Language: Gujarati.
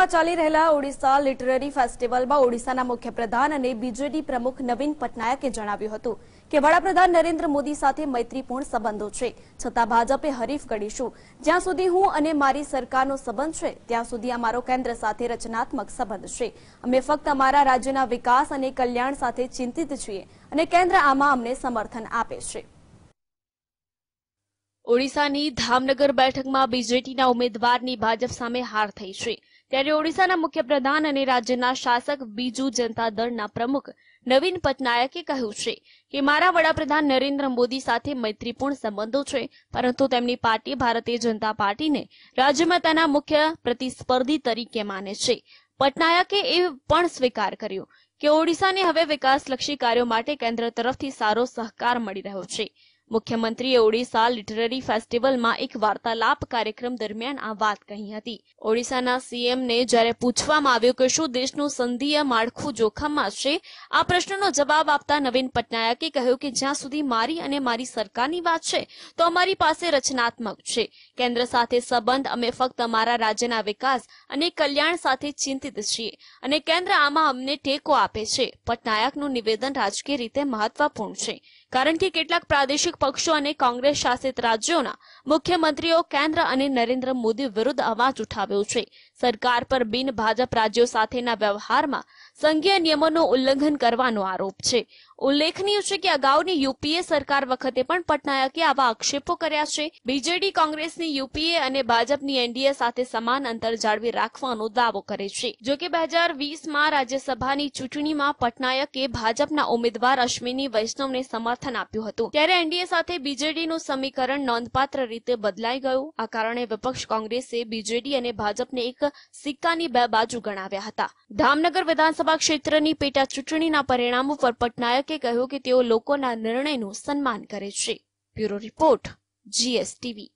ચાલી રહેલા ઓડિશા લિટરરી ફેસ્ટિવલમાં ઓડિશાના મુખ્યપ્રધાન અને બીજેડી પ્રમુખ નવીન પટનાયકે જણાવ્યું હતું કે વડાપ્રધાન નરેન્દ્ર મોદી સાથે મૈત્રીપૂર્ણ સંબંધો છે છતાં ભાજપે હરીફ ગણીશું જ્યાં સુધી હું અને મારી સરકારનો સંબંધ છે ત્યાં સુધી અમારો કેન્દ્ર સાથે રચનાત્મક સંબંધ છે અમે ફક્ત અમારા રાજ્યના વિકાસ અને કલ્યાણ સાથે ચિંતિત છીએ અને કેન્દ્ર આમાં અમને સમર્થન આપે છે ઓડિશાની ધામનગર બેઠકમાં બીજેડીના ઉમેદવારની ભાજપ સામે હાર થઈ છે ત્યારે ઓડિશાના મુખ્યપ્રધાન અને રાજ્યના શાસક બીજુ જનતા દળના પ્રમુખ નવીન પટનાયકે કહ્યું છે કે મારા વડાપ્રધાન નરેન્દ્ર મોદી સાથે મૈત્રીપૂર્ણ સંબંધો છે પરંતુ તેમની પાર્ટી ભારતીય જનતા પાર્ટીને રાજ્યમાં તેના મુખ્ય પ્રતિસ્પર્ધી તરીકે માને છે પટનાયકે એ પણ સ્વીકાર કર્યો કે ઓડિશાને હવે વિકાસલક્ષી કાર્યો માટે કેન્દ્ર તરફથી સારો સહકાર મળી રહ્યો છે મુખ્યમંત્રીએ ઓડિશા લિટરરી ફેસ્ટિવલમાં એક વાર્તાલાપ કાર્યક્રમ દરમિયાન આ વાત કહી હતી ઓડિશાના સીએમને જ્યારે પૂછવામાં આવ્યું કે શું દેશનું સંધીય માળખું જોખમમાં છે આ પ્રશ્નનો જવાબ આપતા નવીન પટનાયકે કહ્યું કે જ્યાં સુધી મારી અને મારી સરકારની વાત છે તો અમારી પાસે રચનાત્મક છે કેન્દ્ર સાથે સંબંધ અમે ફક્ત અમારા રાજ્યના વિકાસ અને કલ્યાણ સાથે ચિંતિત છીએ અને કેન્દ્ર આમાં અમને ટેકો આપે છે પટનાયકનું નિવેદન રાજકીય રીતે મહત્વપૂર્ણ છે કારણ કે કેટલાક પ્રાદેશિક પક્ષો અને કોંગ્રેસ શાસિત રાજ્યોના મુખ્યમંત્રીઓ કેન્દ્ર અને નરેન્દ્ર મોદી વિરુદ્ધ અવાજ ઉઠાવ્યો છે સરકાર પર બિન ભાજપ રાજ્યો સાથેના વ્યવહારમાં સંઘીય નિયમોનું ઉલ્લંઘન કરવાનો આરોપ છે ઉલ્લેખનીય છે કે અગાઉની યુપીએ સરકાર વખતે પણ પટનાયકે આવા આક્ષેપો કર્યા છે બીજેડી કોંગ્રેસની યુપીએ અને ભાજપની એનડીએ સાથે સમાન અંતર જાળવી રાખવાનો દાવો કરે છે જો કે બે હજાર વીસમાં રાજ્યસભાની ચૂંટણીમાં પટનાયકે ભાજપના ઉમેદવાર અશ્વિની વૈષ્ણવને સમર્થન આપ્યું હતું ત્યારે એનડીએ યુપીએ સાથે બીજેડીનું સમીકરણ નોંધપાત્ર રીતે બદલાઈ ગયું આ કારણે વિપક્ષ કોંગ્રેસે બીજેડી અને ભાજપને એક સિક્કાની બે બાજુ ગણાવ્યા હતા ધામનગર વિધાનસભા ક્ષેત્રની પેટા ચૂંટણીના પરિણામો પર પટનાયકે કહ્યું કે તેઓ લોકોના નિર્ણયનું સન્માન કરે છે બ્યુરો રિપોર્ટ જીએસટીવી